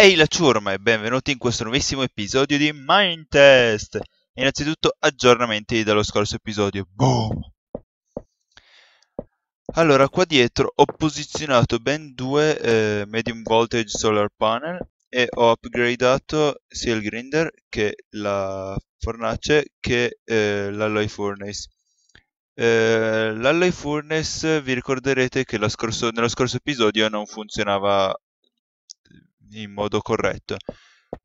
Ehi la ciurma e benvenuti in questo nuovissimo episodio di Mind Test. Innanzitutto aggiornamenti dallo scorso episodio. Boom! Allora, qua dietro ho posizionato ben due eh, medium voltage solar panel e ho upgradato sia il grinder che la fornace che eh, l'alloy furnace. Eh, l'alloy furnace vi ricorderete che scorso, nello scorso episodio non funzionava in modo corretto.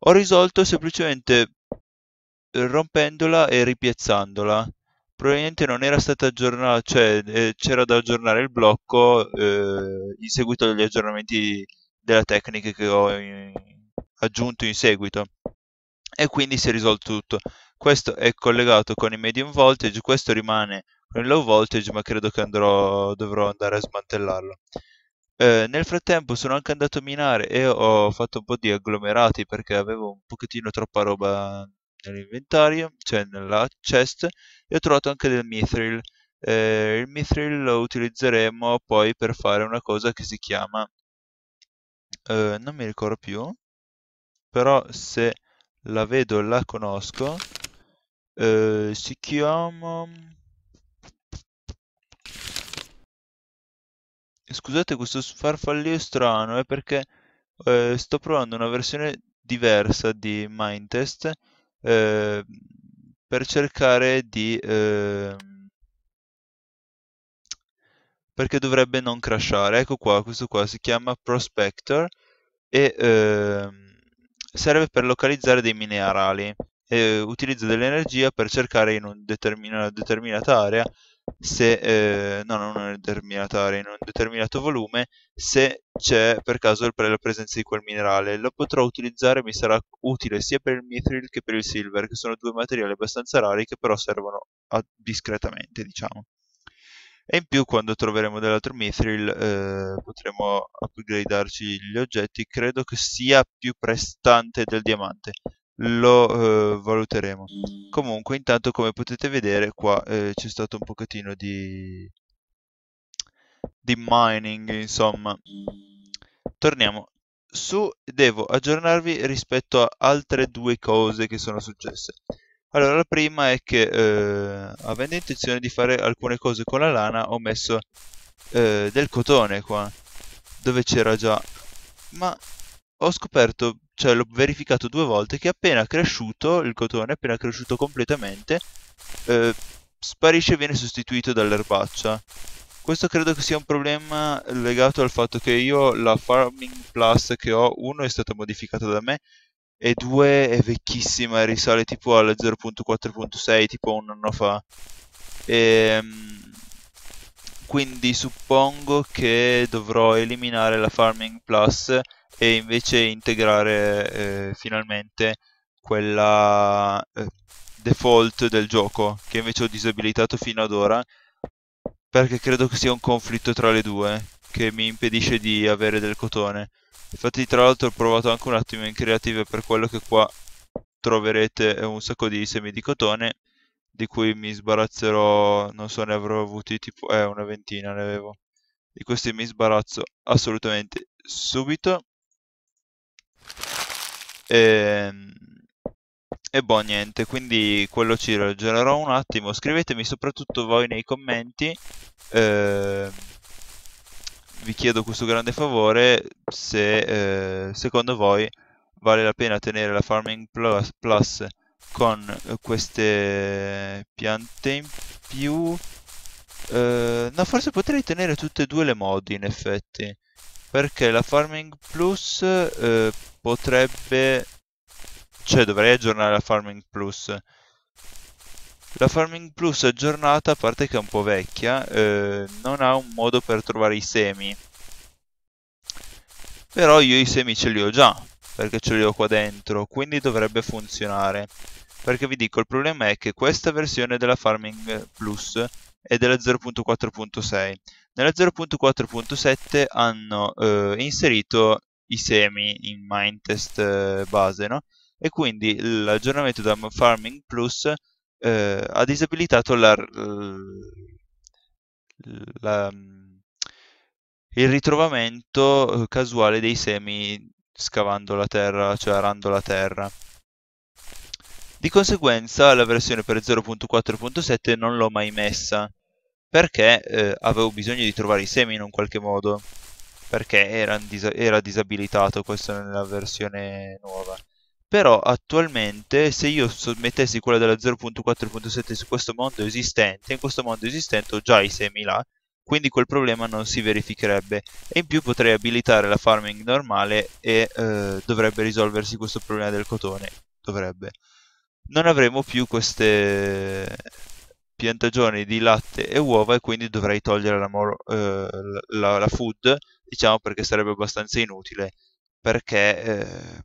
Ho risolto semplicemente rompendola e ripiezzandola. Probabilmente non era stata aggiornata, cioè eh, c'era da aggiornare il blocco eh, in seguito agli aggiornamenti della tecnica che ho in, aggiunto in seguito. E quindi si è risolto tutto. Questo è collegato con i medium voltage, questo rimane con il low voltage, ma credo che andrò, dovrò andare a smantellarlo. Eh, nel frattempo sono anche andato a minare e ho fatto un po' di agglomerati perché avevo un pochettino troppa roba nell'inventario, cioè nella chest, e ho trovato anche del mithril. Eh, il mithril lo utilizzeremo poi per fare una cosa che si chiama... Eh, non mi ricordo più, però se la vedo la conosco. Eh, si chiama... Scusate questo farfallio è strano, è perché eh, sto provando una versione diversa di Mindtest eh, per cercare di... Eh, perché dovrebbe non crashare. Ecco qua, questo qua si chiama Prospector e eh, serve per localizzare dei minerali. E utilizza dell'energia per cercare in un determin una determinata area se, eh, no, non una determinata in un determinato volume, se c'è per caso la presenza di quel minerale. Lo potrò utilizzare mi sarà utile sia per il mithril che per il silver, che sono due materiali abbastanza rari che però servono a, discretamente, diciamo. E in più quando troveremo dell'altro mithril eh, potremo upgradarci gli oggetti, credo che sia più prestante del diamante, lo eh, valuteremo. Comunque, intanto, come potete vedere, qua eh, c'è stato un pochettino di, di mining, insomma. Torniamo su, devo aggiornarvi rispetto a altre due cose che sono successe. Allora, la prima è che eh, avendo intenzione di fare alcune cose con la lana, ho messo eh, del cotone qua, dove c'era già. Ma ho scoperto cioè l'ho verificato due volte, che appena cresciuto, il cotone appena cresciuto completamente, eh, sparisce e viene sostituito dall'erbaccia. Questo credo che sia un problema legato al fatto che io la Farming Plus che ho, uno è stata modificata da me e due è vecchissima, risale tipo alla 0.4.6 tipo un anno fa. E, ehm, quindi suppongo che dovrò eliminare la Farming Plus e invece integrare eh, finalmente quella eh, default del gioco che invece ho disabilitato fino ad ora perché credo che sia un conflitto tra le due che mi impedisce di avere del cotone infatti tra l'altro ho provato anche un attimo in creative per quello che qua troverete eh, un sacco di semi di cotone di cui mi sbarazzerò, non so, ne avrò avuti tipo, eh, una ventina ne avevo. Di questi mi sbarazzo assolutamente subito. E, ehm, e boh, niente, quindi quello ci ragionerò un attimo. Scrivetemi soprattutto voi nei commenti. Eh, vi chiedo questo grande favore se eh, secondo voi vale la pena tenere la Farming Plus, plus con queste piante in più eh, no forse potrei tenere tutte e due le mod in effetti perché la farming plus eh, potrebbe cioè dovrei aggiornare la farming plus la farming plus aggiornata a parte che è un po' vecchia eh, non ha un modo per trovare i semi però io i semi ce li ho già perché ce li ho qua dentro, quindi dovrebbe funzionare. Perché vi dico, il problema è che questa versione della Farming Plus è della 0.4.6. Nella 0.4.7 hanno eh, inserito i semi in Mindtest eh, base, no? E quindi l'aggiornamento da Farming Plus eh, ha disabilitato la, la, mm, il ritrovamento eh, casuale dei semi scavando la terra, cioè arando la terra. Di conseguenza la versione per 0.4.7 non l'ho mai messa, perché eh, avevo bisogno di trovare i semi in un qualche modo, perché era, dis era disabilitato questo nella versione nuova. Però attualmente se io mettessi quella della 0.4.7 su questo mondo esistente, in questo mondo esistente ho già i semi là, quindi quel problema non si verificherebbe e in più potrei abilitare la farming normale e eh, dovrebbe risolversi questo problema del cotone dovrebbe non avremo più queste piantagioni di latte e uova e quindi dovrei togliere la, eh, la, la food diciamo perché sarebbe abbastanza inutile perché eh,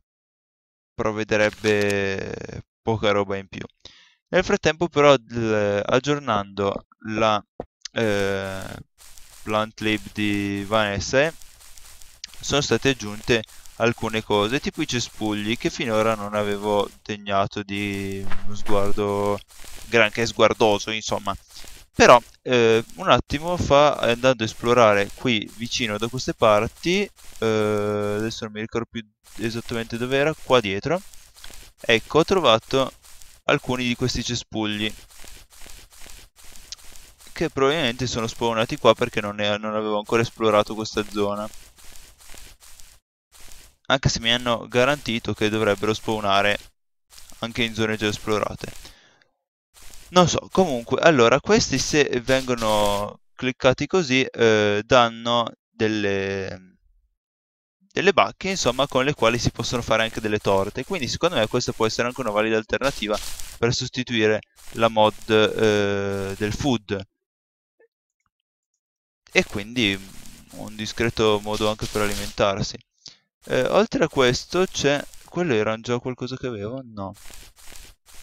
provvederebbe poca roba in più nel frattempo però aggiornando la eh, Plantlib di Vanessa sono state aggiunte alcune cose tipo i cespugli che finora non avevo degnato di uno sguardo granché sguardoso insomma però eh, un attimo fa andando a esplorare qui vicino da queste parti eh, adesso non mi ricordo più esattamente dove era qua dietro ecco ho trovato alcuni di questi cespugli che probabilmente sono spawnati qua perché non, ne, non avevo ancora esplorato questa zona. Anche se mi hanno garantito che dovrebbero spawnare anche in zone già esplorate. Non so, comunque, allora, questi se vengono cliccati così eh, danno delle, delle bacche, insomma, con le quali si possono fare anche delle torte. Quindi secondo me questa può essere anche una valida alternativa per sostituire la mod eh, del food e quindi mm, un discreto modo anche per alimentarsi. Eh, oltre a questo c'è... quello era già qualcosa che avevo? No.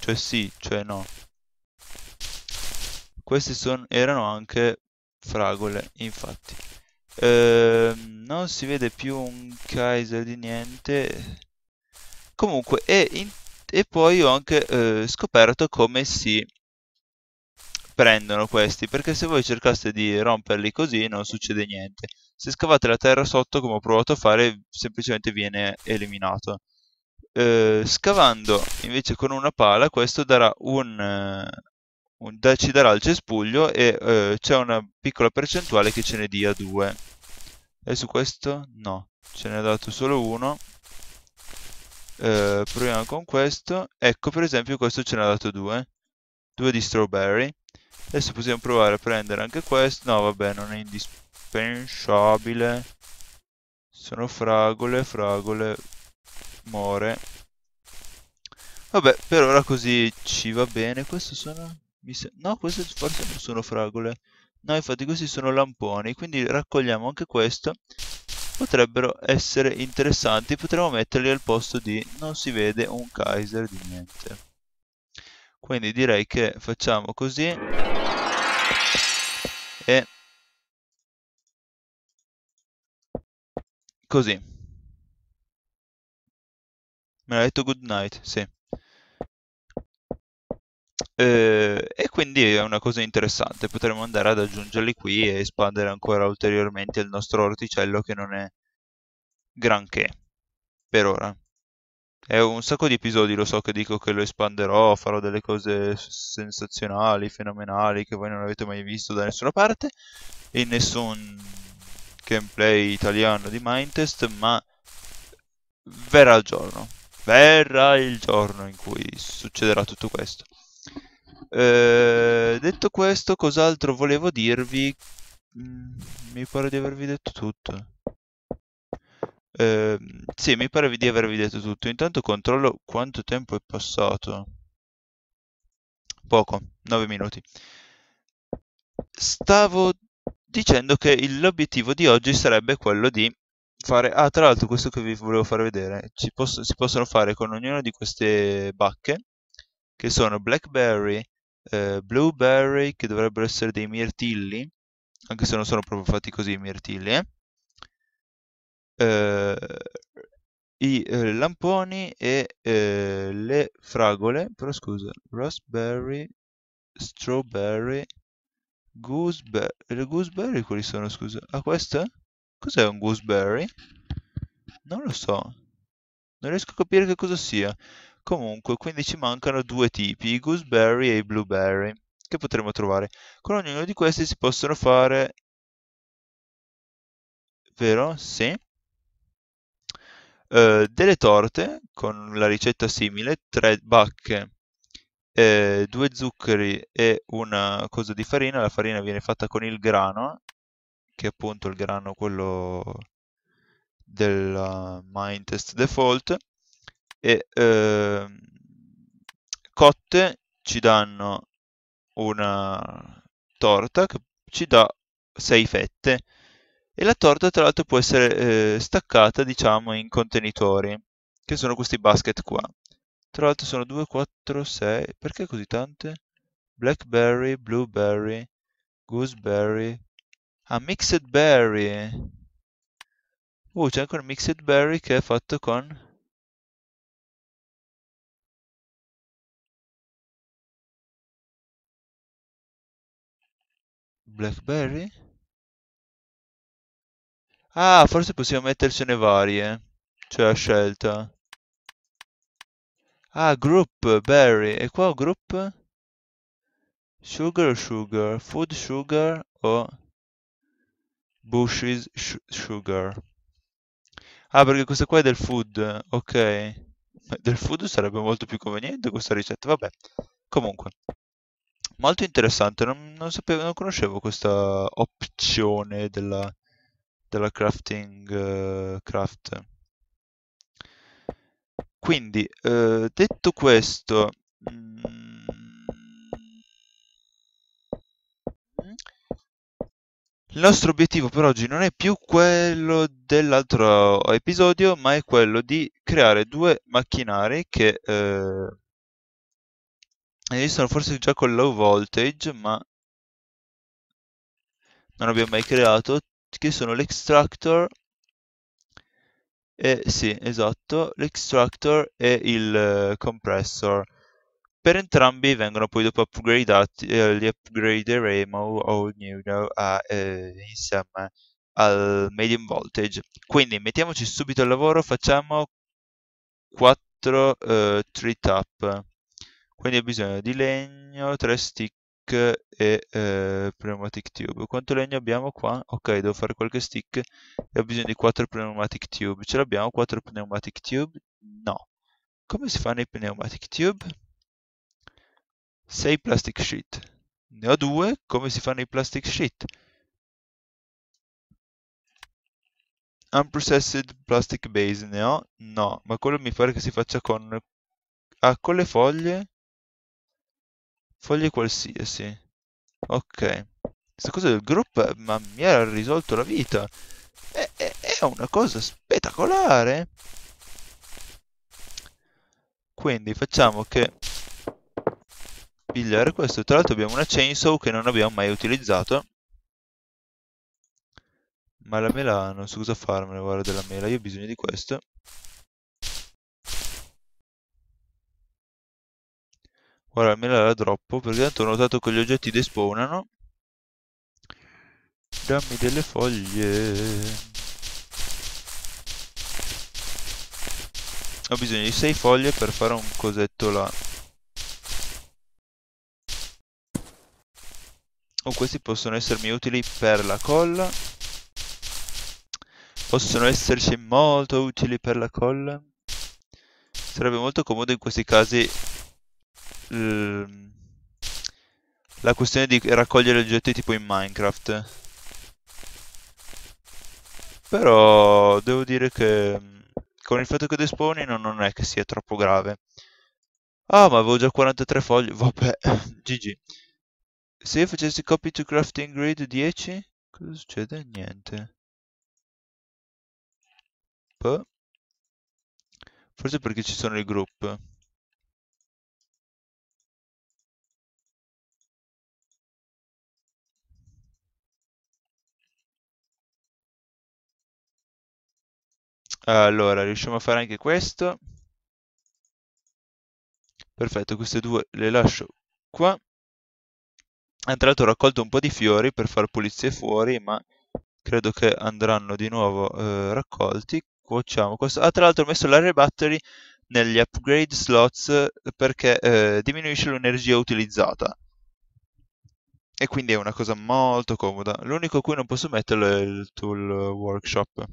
Cioè sì, cioè no. Queste son... erano anche fragole, infatti. Eh, non si vede più un Kaiser di niente. Comunque, e, in... e poi ho anche eh, scoperto come si prendono questi, perché se voi cercaste di romperli così non succede niente. Se scavate la terra sotto, come ho provato a fare, semplicemente viene eliminato. Eh, scavando invece con una pala, questo darà un, eh, un, da, ci darà il cespuglio e eh, c'è una piccola percentuale che ce ne dia due. E su questo? No, ce ne ha dato solo uno. Eh, proviamo con questo. Ecco, per esempio, questo ce ne ha dato due. Due di strawberry. Adesso possiamo provare a prendere anche questo. No, vabbè, non è indispensabile. Sono fragole, fragole, more. Vabbè, per ora così ci va bene. Queste sono... No, queste forse non sono fragole. No, infatti questi sono lamponi. Quindi raccogliamo anche questo. Potrebbero essere interessanti. Potremmo metterli al posto di... Non si vede un Kaiser di niente quindi direi che facciamo così e così me l'ha detto good night sì eh, e quindi è una cosa interessante potremmo andare ad aggiungerli qui e espandere ancora ulteriormente il nostro orticello che non è granché per ora è un sacco di episodi, lo so che dico che lo espanderò, farò delle cose sensazionali, fenomenali, che voi non avete mai visto da nessuna parte, in nessun gameplay italiano di Mindtest, ma verrà il giorno. Verrà il giorno in cui succederà tutto questo. Eh, detto questo, cos'altro volevo dirvi? Mm, mi pare di avervi detto tutto. Eh, sì, mi pare di avervi detto tutto. Intanto controllo quanto tempo è passato. Poco, 9 minuti. Stavo dicendo che l'obiettivo di oggi sarebbe quello di fare... Ah, tra l'altro questo che vi volevo far vedere. Posso... si possono fare con ognuna di queste bacche, che sono Blackberry, eh, Blueberry, che dovrebbero essere dei mirtilli, anche se non sono proprio fatti così i mirtilli, eh? Ehm, i ehm, lamponi e ehm, le fragole, però scusa, raspberry, strawberry, gooseberry, le gooseberry quali sono scusa? Ah questo Cos'è un gooseberry? Non lo so, non riesco a capire che cosa sia. Comunque, quindi ci mancano due tipi, i gooseberry e i blueberry, che potremo trovare. Con ognuno di questi si possono fare... Vero? Sì. Eh, delle torte con la ricetta simile, tre bacche, eh, due zuccheri e una cosa di farina. La farina viene fatta con il grano, che è appunto il grano quello del Mind Test Default, e eh, cotte ci danno una torta che ci dà 6 fette e la torta tra l'altro può essere eh, staccata diciamo in contenitori che sono questi basket qua tra l'altro sono 2, 4, 6 perché così tante? blackberry, blueberry, gooseberry ah mixed berry uh c'è anche un mixed berry che è fatto con blackberry Ah, forse possiamo mettercene varie. C'è cioè, la scelta. Ah, group, berry. E qua group? Sugar o sugar? Food sugar o bushes sugar? Ah, perché questa qua è del food. Ok. del food sarebbe molto più conveniente questa ricetta. Vabbè. Comunque. Molto interessante. Non, non, sapevo, non conoscevo questa opzione della della crafting eh, craft. Quindi, eh, detto questo, mm, il nostro obiettivo per oggi non è più quello dell'altro episodio, ma è quello di creare due macchinari che eh, esistono forse già con low voltage, ma non abbiamo mai creato che sono l'extractor e sì, esatto, l'extractor e il eh, compressor. Per entrambi vengono poi dopo upgradati, eh, li upgraderemo ognuno a, eh, insieme al medium voltage. Quindi mettiamoci subito al lavoro, facciamo 4 eh, tree tap. Quindi ho bisogno di legno, 3 stick e eh, pneumatic tube. Quanto legno abbiamo qua? Ok, devo fare qualche stick e ho bisogno di 4 pneumatic tube. Ce l'abbiamo 4 pneumatic tube? No. Come si fanno i pneumatic tube? 6 plastic sheet. Ne ho 2, come si fanno i plastic sheet? Unprocessed plastic base ne ho? No, ma quello mi pare che si faccia con... Ah, con le foglie? Fogli qualsiasi. Ok. Questa cosa del gruppo ma mi ha risolto la vita. È, è, è una cosa spettacolare. Quindi facciamo che... Pigliare questo. Tra l'altro abbiamo una chainsaw che non abbiamo mai utilizzato. Ma la mela, non so cosa farmene, guarda della mela, io ho bisogno di questo. Ora me la droppo perché tanto ho notato che gli oggetti despawnano. Dammi delle foglie. Ho bisogno di 6 foglie per fare un cosetto là. Oh, questi possono essermi utili per la colla. Possono esserci molto utili per la colla. Sarebbe molto comodo in questi casi Ehm, la questione di raccogliere oggetti tipo in Minecraft. Però devo dire che mm, con il fatto che despawnino non è che sia troppo grave. Ah, ma avevo già 43 foglie. Vabbè, GG. Se io facessi copy to crafting grid 10, cosa succede? Niente. P. Forse perché ci sono i group. Allora, riusciamo a fare anche questo. Perfetto, queste due le lascio qua. Eh, tra l'altro ho raccolto un po' di fiori per far pulizie fuori, ma credo che andranno di nuovo eh, raccolti. Cuociamo questo. Ah, tra l'altro ho messo l'area battery negli upgrade slots perché eh, diminuisce l'energia utilizzata. E quindi è una cosa molto comoda. L'unico a cui non posso metterlo è il tool workshop.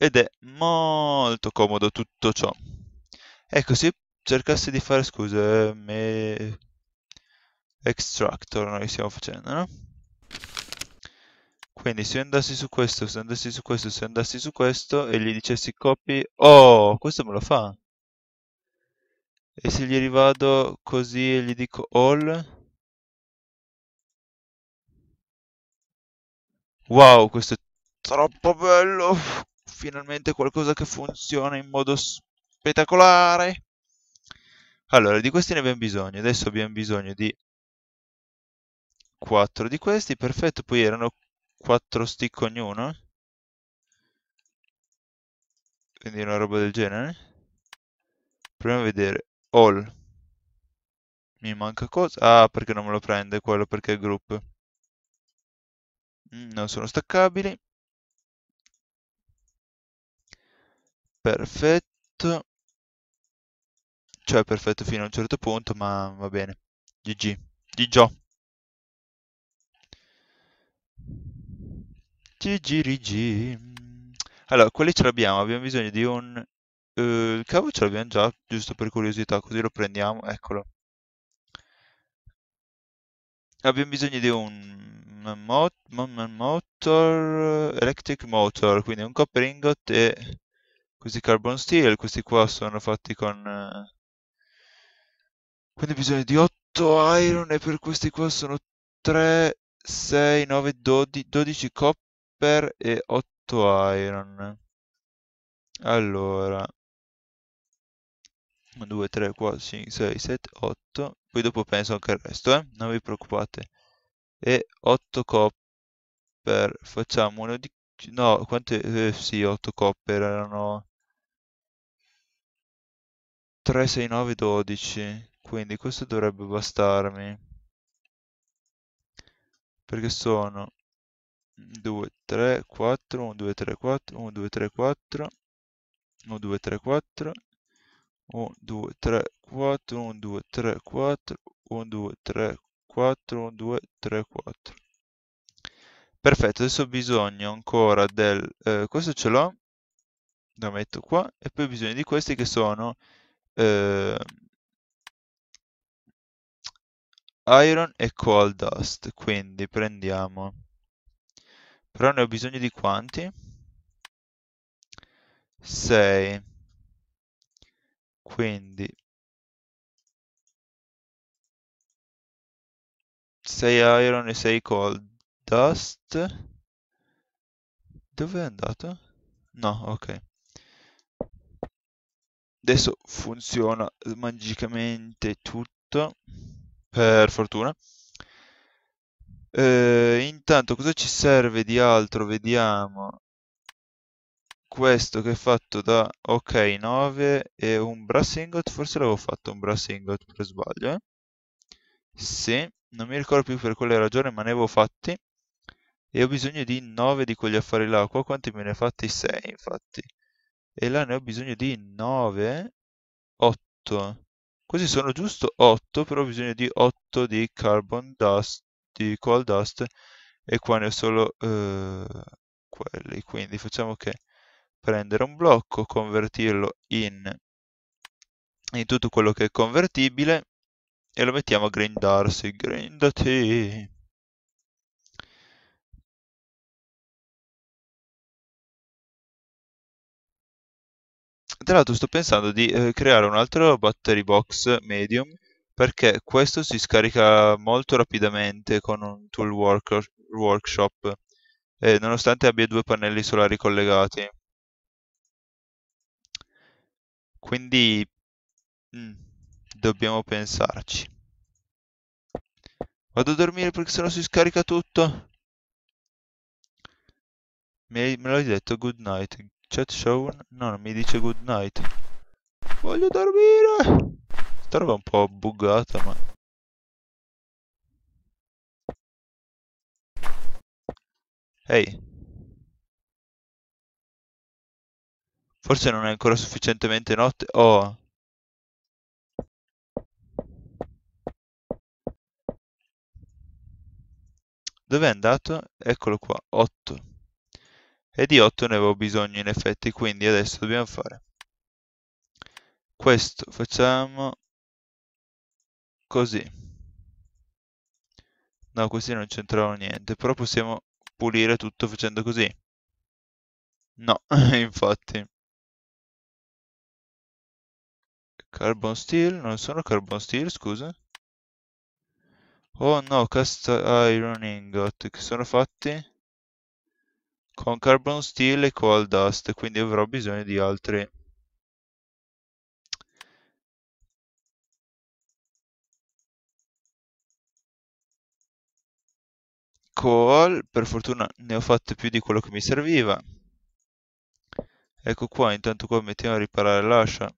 ed è molto comodo tutto ciò. Ecco, se cercassi di fare, scusa, eh, me... extractor noi stiamo facendo, no? Quindi se andassi su questo, se andassi su questo, se andassi su questo e gli dicessi copy... Oh, questo me lo fa! E se gli rivado così e gli dico all... Wow, questo è troppo bello! finalmente qualcosa che funziona in modo spettacolare. Allora, di questi ne abbiamo bisogno. Adesso abbiamo bisogno di 4 di questi. Perfetto, poi erano 4 stick ognuno. Quindi una roba del genere. Proviamo a vedere. All. Mi manca cosa? Ah, perché non me lo prende quello? Perché è group. Mm, non sono staccabili. perfetto. Cioè perfetto fino a un certo punto, ma va bene. GG. GG. GG, GG. Allora, quelli ce l'abbiamo, abbiamo bisogno di un... Eh, il cavo ce l'abbiamo già, giusto per curiosità, così lo prendiamo, eccolo. Abbiamo bisogno di un mot motor, electric motor, quindi un copper ingot e questi carbon steel, questi qua sono fatti con... Eh, quindi bisogna di 8 iron e per questi qua sono 3, 6, 9, 12, 12 copper e 8 iron. Allora, 1, 2, 3, 4, 5, 6, 7, 8. Poi dopo penso anche al resto, eh? Non vi preoccupate. E 8 copper. Facciamo uno di... No, quante... Eh, sì, 8 copper erano... 3, 6, 9, 12. Quindi questo dovrebbe bastarmi. Perché sono 2, 3, 4, 1, 2, 3, 4, 1, 2, 3, 4, 1, 2, 3, 4, 1, 2, 3, 4, 1, 2, 3, 4, 1, 2, 3, 4, 1, 2, 3, 4. Perfetto, adesso ho bisogno ancora del... Eh, questo ce l'ho, lo metto qua, e poi ho bisogno di questi che sono eh, iron e coal dust, quindi prendiamo, però ne ho bisogno di quanti? 6, quindi 6 iron e 6 coal dust, dove è andato? No, ok adesso funziona magicamente tutto per fortuna eh, intanto cosa ci serve di altro vediamo questo che è fatto da ok 9 e un brass ingot forse l'avevo fatto un brass ingot per sbaglio eh? sì non mi ricordo più per quale ragione ma ne avevo fatti e ho bisogno di 9 di quegli affari là qua quanti me ne ha fatti 6 infatti e là ne ho bisogno di 9, 8. Questi sono giusto 8, però ho bisogno di 8 di carbon dust, di coal dust, e qua ne ho solo eh, quelli. Quindi facciamo che prendere un blocco, convertirlo in, in tutto quello che è convertibile, e lo mettiamo a grindarsi, grindati! Tra l'altro sto pensando di eh, creare un altro battery box medium perché questo si scarica molto rapidamente con un tool work workshop eh, nonostante abbia due pannelli solari collegati. Quindi mh, mm, dobbiamo pensarci. Vado a dormire perché sennò si scarica tutto. me l'hai detto, good night, Chat shown? non mi dice good night. Voglio dormire! Sta roba è un po' buggata, ma... Ehi. Hey. Forse non è ancora sufficientemente notte. Oh. dove è andato? Eccolo qua, 8 e di 8 ne avevo bisogno in effetti, quindi adesso dobbiamo fare questo, facciamo così. No, questi non c'entrano niente, però possiamo pulire tutto facendo così. No, infatti. Carbon steel, non sono carbon steel, scusa. Oh no, cast iron ingot, che sono fatti? con carbon steel e coal dust, quindi avrò bisogno di altri coal, per fortuna ne ho fatte più di quello che mi serviva. Ecco qua, intanto qua mettiamo a riparare l'ascia.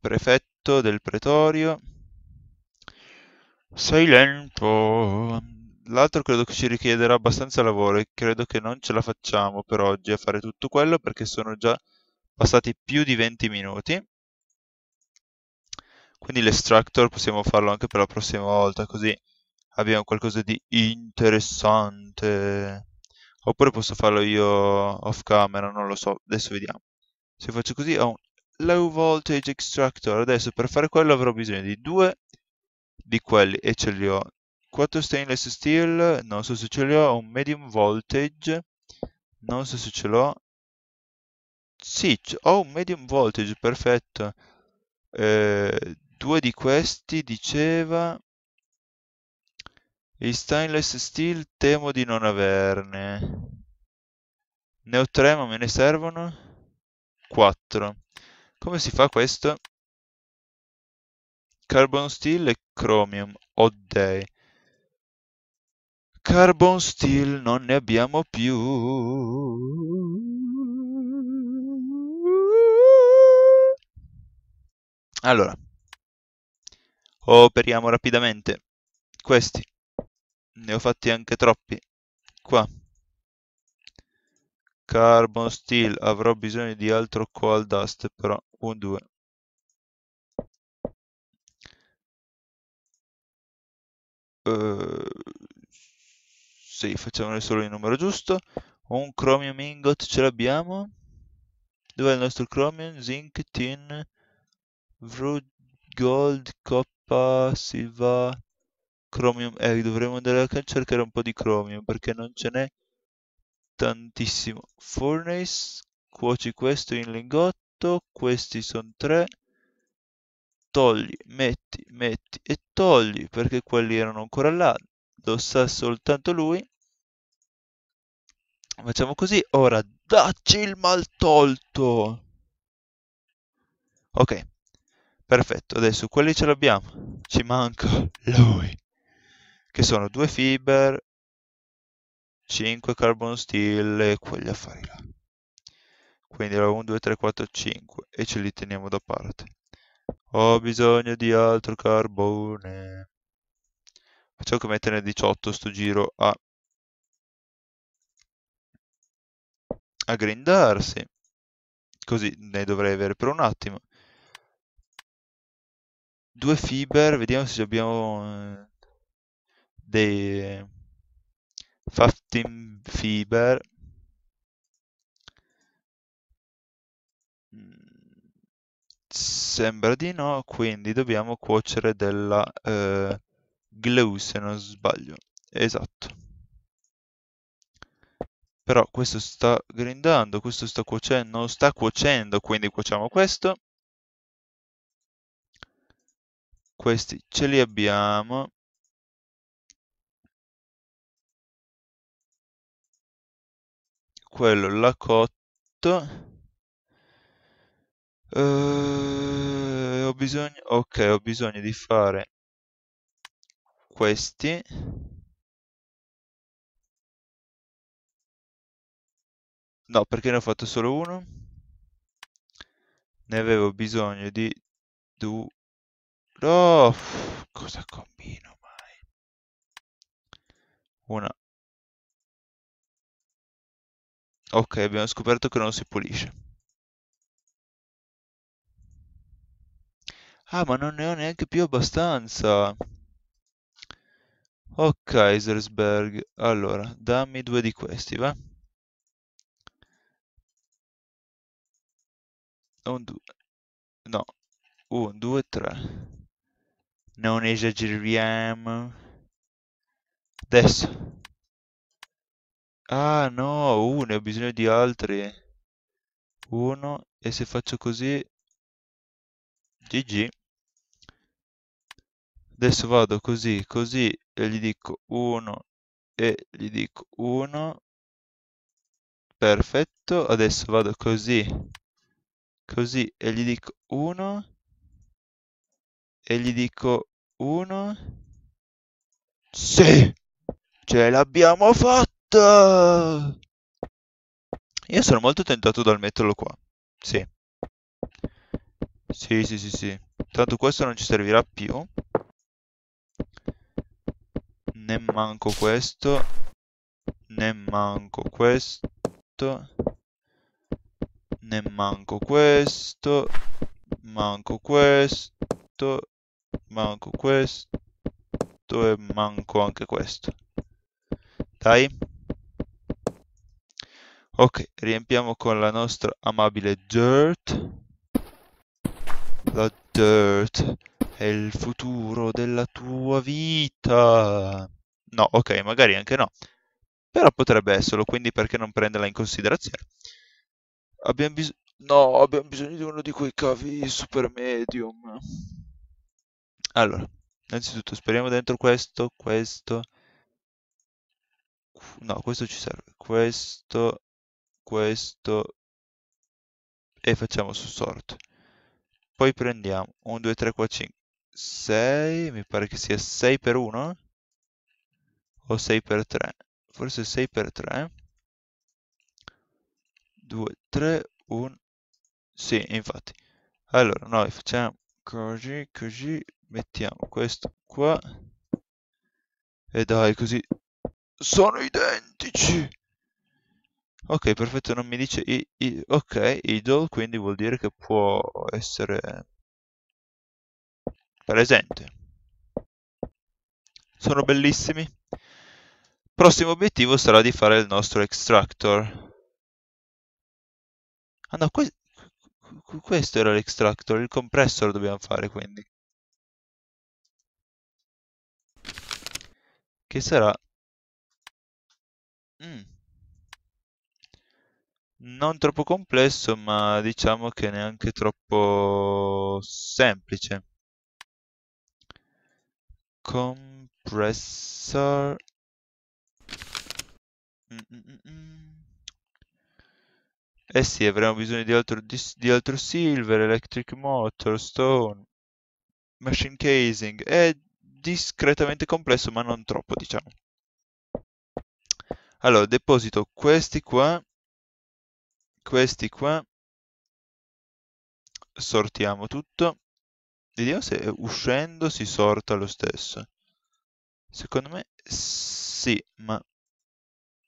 Prefetto del pretorio. Sei lento, l'altro credo che ci richiederà abbastanza lavoro e credo che non ce la facciamo per oggi a fare tutto quello perché sono già passati più di 20 minuti. Quindi l'extractor possiamo farlo anche per la prossima volta, così abbiamo qualcosa di interessante. Oppure posso farlo io off camera, non lo so, adesso vediamo. Se faccio così ho un low voltage extractor, adesso per fare quello avrò bisogno di due di quelli e ce li ho 4 stainless steel, non so se ce li ho, un medium voltage, non so se ce l'ho. Sì, ho un medium voltage, perfetto. Eh, due di questi diceva... I stainless steel temo di non averne. Ne ho tre ma me ne servono 4. Come si fa questo? Carbon steel e chromium. Oh carbon steel non ne abbiamo più. Allora, operiamo rapidamente. Questi, ne ho fatti anche troppi. Qua. Carbon steel, avrò bisogno di altro coal dust, però 1, 2. Uh, sì, facciamone solo il numero giusto. Un chromium ingot ce l'abbiamo. Dov'è il nostro chromium? Zinc, tin, vrug, gold, coppa, silva, chromium. Eh, dovremmo andare a cercare un po' di chromium perché non ce n'è tantissimo. Furnace, cuoci questo in lingotto, questi sono tre. Togli, metti, metti e togli perché quelli erano ancora là. Lo sa soltanto lui. Facciamo così, ora dacci il mal tolto. Ok, perfetto, adesso quelli ce l'abbiamo. Ci manca lui. Che sono due fiber, 5 carbon steel e quegli affari là. Quindi allora 1, 2, 3, 4, 5 e ce li teniamo da parte. Ho bisogno di altro carbone. Facciamo che metterne 18 sto giro a a grindarsi. Così ne dovrei avere per un attimo. Due fiber, vediamo se abbiamo eh, dei 15 eh, fiber. Sembra di no, quindi dobbiamo cuocere della eh, glue se non sbaglio. Esatto. Però questo sta grindando, questo sta cuocendo, non sta cuocendo, quindi cuociamo questo. Questi ce li abbiamo. Quello l'ha cotto. Uh, ho bisogno, ok, ho bisogno di fare questi No, perché ne ho fatto solo uno. Ne avevo bisogno di due... No! Oh, cosa combino mai? Una. Ok, abbiamo scoperto che non si pulisce. Ah, ma non ne ho neanche più abbastanza. Ok, Kaisersberg. Allora, dammi due di questi, va? 1, 2, no, 1, 2, 3. Non esageriamo. Adesso. Ah no, uno, ho bisogno di altri. 1, e se faccio così... GG. Adesso vado così, così, e gli dico 1, e gli dico 1. Perfetto, adesso vado così, così e gli dico 1 e gli dico 1 sì ce l'abbiamo fatta io sono molto tentato dal metterlo qua sì sì sì sì sì tanto questo non ci servirà più ne manco questo ne manco questo ne manco questo, manco questo, manco questo e manco anche questo. Dai. Ok, riempiamo con la nostra amabile dirt. La dirt è il futuro della tua vita. No, ok, magari anche no. Però potrebbe esserlo, quindi perché non prenderla in considerazione? Abbiamo bisogno... No, abbiamo bisogno di uno di quei cavi super medium. Allora, innanzitutto speriamo dentro questo, questo... No, questo ci serve. Questo, questo... E facciamo su sort. Poi prendiamo 1, 2, 3, 4, 5, 6... Mi pare che sia 6 per 1? O 6 per 3? Forse 6 per 3? 2, 3, 1. Sì, infatti. Allora, noi facciamo così, così, mettiamo questo qua. E dai, così. Sono identici! Ok, perfetto, non mi dice... I, i, ok, idol, quindi vuol dire che può essere presente. Sono bellissimi. Prossimo obiettivo sarà di fare il nostro extractor. Ah no, que questo era l'extractor, il compressor dobbiamo fare quindi. Che sarà... Mm. Non troppo complesso, ma diciamo che neanche troppo semplice. Compressor... Mm -mm, mm, mm. Eh sì, avremo bisogno di altro, di, di altro silver, electric motor, stone, machine casing. È discretamente complesso, ma non troppo, diciamo. Allora, deposito questi qua, questi qua, sortiamo tutto. Vediamo se uscendo si sorta lo stesso. Secondo me sì, ma...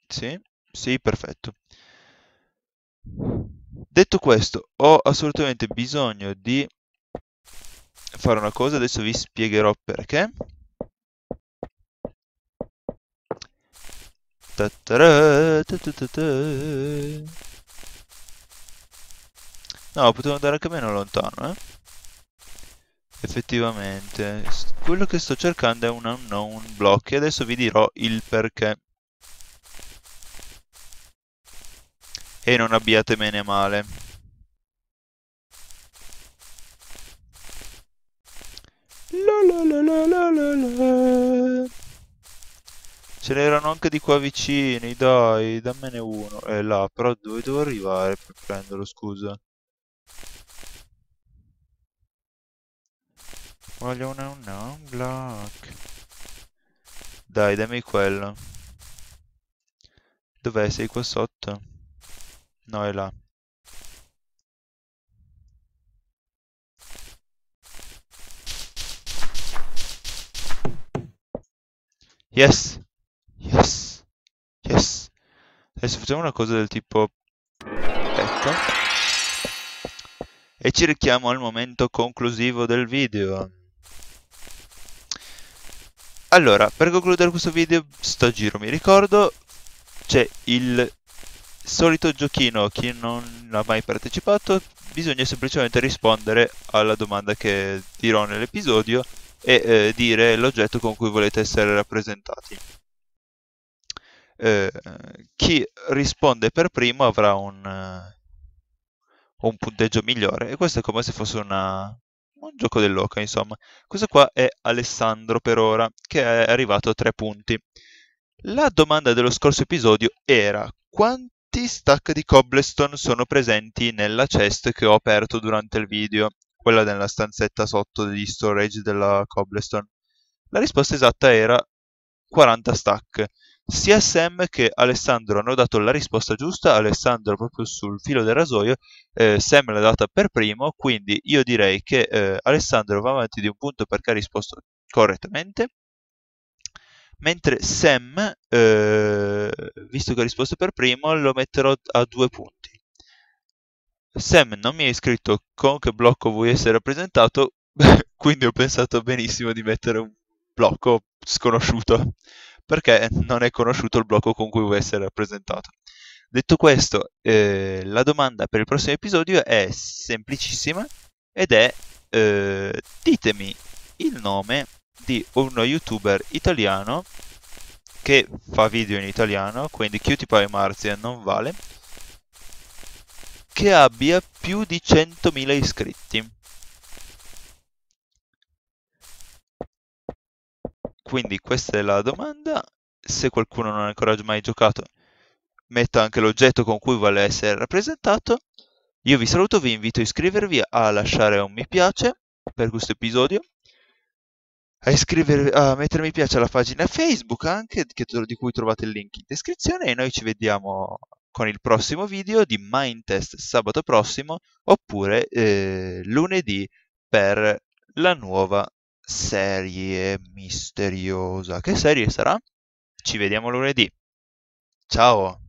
Sì, sì, perfetto detto questo ho assolutamente bisogno di fare una cosa adesso vi spiegherò perché ta ta ta no potevo andare anche meno lontano eh effettivamente quello che sto cercando è un unknown block e adesso vi dirò il perché e non abbiatemene male. Ce n'erano anche di qua vicini, dai, dammene uno. Eh là, però dove devo arrivare per prenderlo, scusa? Voglio un una, un black. Dai, dammi quello. Dov'è? Sei qua sotto? No, è là. Yes! Yes! Yes! Adesso facciamo una cosa del tipo... Ecco. E ci richiamo al momento conclusivo del video. Allora, per concludere questo video, sto giro mi ricordo, c'è il solito giochino, chi non ha mai partecipato, bisogna semplicemente rispondere alla domanda che dirò nell'episodio e eh, dire l'oggetto con cui volete essere rappresentati. Eh, chi risponde per primo avrà un, uh, un, punteggio migliore e questo è come se fosse una, un gioco dell'oca insomma questo qua è Alessandro per ora che è arrivato a tre punti la domanda dello scorso episodio era quanti tutti stack di cobblestone sono presenti nella chest che ho aperto durante il video, quella nella stanzetta sotto di storage della cobblestone. La risposta esatta era 40 stack. Sia Sam che Alessandro hanno dato la risposta giusta, Alessandro proprio sul filo del rasoio, eh, Sam l'ha data per primo, quindi io direi che eh, Alessandro va avanti di un punto perché ha risposto correttamente, mentre Sam, eh, visto che ho risposto per primo, lo metterò a due punti. Sam non mi ha scritto con che blocco vuoi essere rappresentato, quindi ho pensato benissimo di mettere un blocco sconosciuto, perché non è conosciuto il blocco con cui vuoi essere rappresentato. Detto questo, eh, la domanda per il prossimo episodio è semplicissima ed è eh, ditemi il nome di uno youtuber italiano che fa video in italiano, quindi Cutie Pie Martian non vale, che abbia più di 100.000 iscritti. Quindi questa è la domanda, se qualcuno non ha ancora mai giocato metta anche l'oggetto con cui vuole essere rappresentato. Io vi saluto, vi invito a iscrivervi, a lasciare un mi piace per questo episodio a iscrivervi, a mettere mi piace alla pagina Facebook anche, di cui trovate il link in descrizione, e noi ci vediamo con il prossimo video di Mind Test sabato prossimo, oppure eh, lunedì per la nuova serie misteriosa. Che serie sarà? Ci vediamo lunedì. Ciao!